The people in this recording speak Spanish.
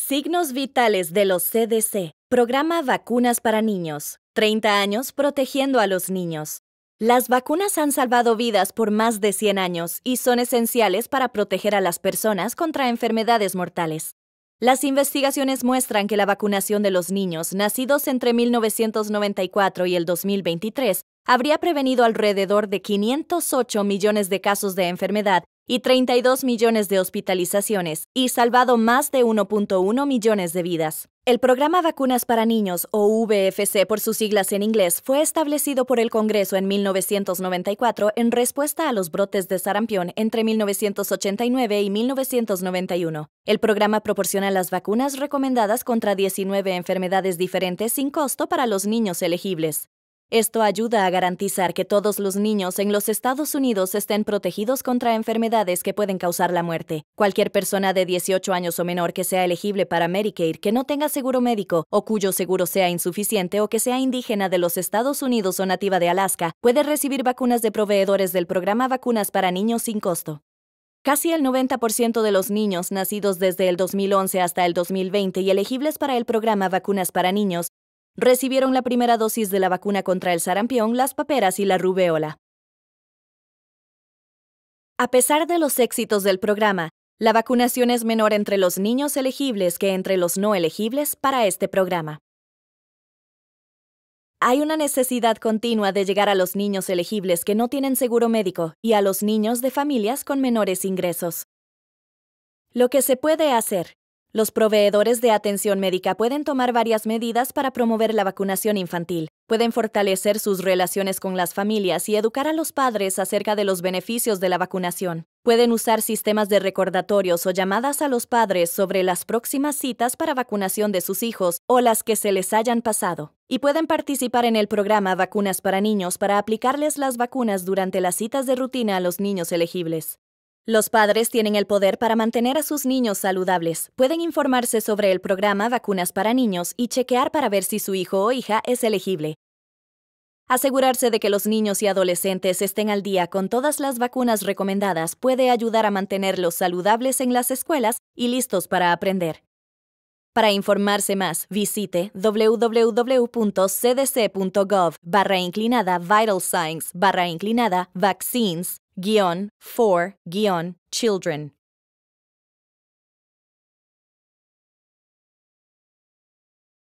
Signos vitales de los CDC. Programa Vacunas para Niños. 30 años protegiendo a los niños. Las vacunas han salvado vidas por más de 100 años y son esenciales para proteger a las personas contra enfermedades mortales. Las investigaciones muestran que la vacunación de los niños nacidos entre 1994 y el 2023 habría prevenido alrededor de 508 millones de casos de enfermedad y 32 millones de hospitalizaciones y salvado más de 1.1 millones de vidas. El programa Vacunas para Niños, o VFC por sus siglas en inglés, fue establecido por el Congreso en 1994 en respuesta a los brotes de sarampión entre 1989 y 1991. El programa proporciona las vacunas recomendadas contra 19 enfermedades diferentes sin costo para los niños elegibles. Esto ayuda a garantizar que todos los niños en los Estados Unidos estén protegidos contra enfermedades que pueden causar la muerte. Cualquier persona de 18 años o menor que sea elegible para Medicaid, que no tenga seguro médico o cuyo seguro sea insuficiente o que sea indígena de los Estados Unidos o nativa de Alaska, puede recibir vacunas de proveedores del programa Vacunas para Niños sin costo. Casi el 90% de los niños nacidos desde el 2011 hasta el 2020 y elegibles para el programa Vacunas para Niños recibieron la primera dosis de la vacuna contra el sarampión, las paperas y la rubeola. A pesar de los éxitos del programa, la vacunación es menor entre los niños elegibles que entre los no elegibles para este programa. Hay una necesidad continua de llegar a los niños elegibles que no tienen seguro médico y a los niños de familias con menores ingresos. Lo que se puede hacer los proveedores de atención médica pueden tomar varias medidas para promover la vacunación infantil. Pueden fortalecer sus relaciones con las familias y educar a los padres acerca de los beneficios de la vacunación. Pueden usar sistemas de recordatorios o llamadas a los padres sobre las próximas citas para vacunación de sus hijos o las que se les hayan pasado. Y pueden participar en el programa Vacunas para Niños para aplicarles las vacunas durante las citas de rutina a los niños elegibles. Los padres tienen el poder para mantener a sus niños saludables. Pueden informarse sobre el programa Vacunas para Niños y chequear para ver si su hijo o hija es elegible. Asegurarse de que los niños y adolescentes estén al día con todas las vacunas recomendadas puede ayudar a mantenerlos saludables en las escuelas y listos para aprender. Para informarse más, visite www.cdc.gov barra inclinada Vital Signs barra inclinada Vaccines guión for guión Children.